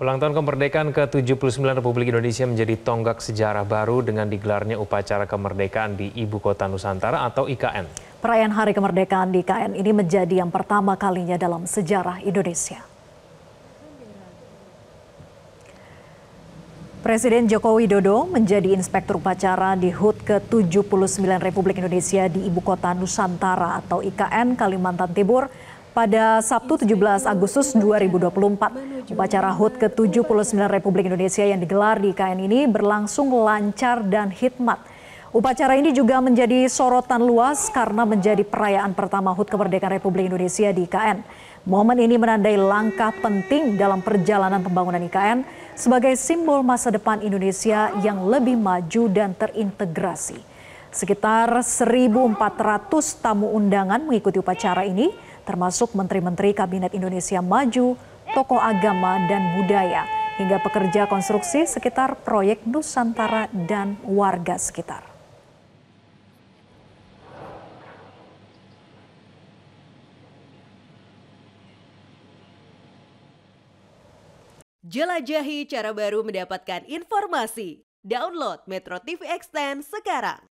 Ulang tahun kemerdekaan ke-79 Republik Indonesia menjadi tonggak sejarah baru dengan digelarnya upacara kemerdekaan di Ibu Kota Nusantara atau IKN. Perayaan Hari Kemerdekaan di IKN ini menjadi yang pertama kalinya dalam sejarah Indonesia. Presiden Joko Widodo menjadi inspektur upacara di HUT ke-79 Republik Indonesia di Ibu Kota Nusantara atau IKN Kalimantan Timur pada Sabtu 17 Agustus 2024. Upacara HUT ke-79 Republik Indonesia yang digelar di KN ini berlangsung lancar dan hikmat. Upacara ini juga menjadi sorotan luas karena menjadi perayaan pertama HUT kemerdekaan Republik Indonesia di KN. Momen ini menandai langkah penting dalam perjalanan pembangunan IKN sebagai simbol masa depan Indonesia yang lebih maju dan terintegrasi. Sekitar 1.400 tamu undangan mengikuti upacara ini, termasuk menteri-menteri Kabinet Indonesia Maju, tokoh agama dan budaya, hingga pekerja konstruksi sekitar proyek Nusantara dan warga sekitar. Jelajahi cara baru mendapatkan informasi. Download Metro TV Extend sekarang.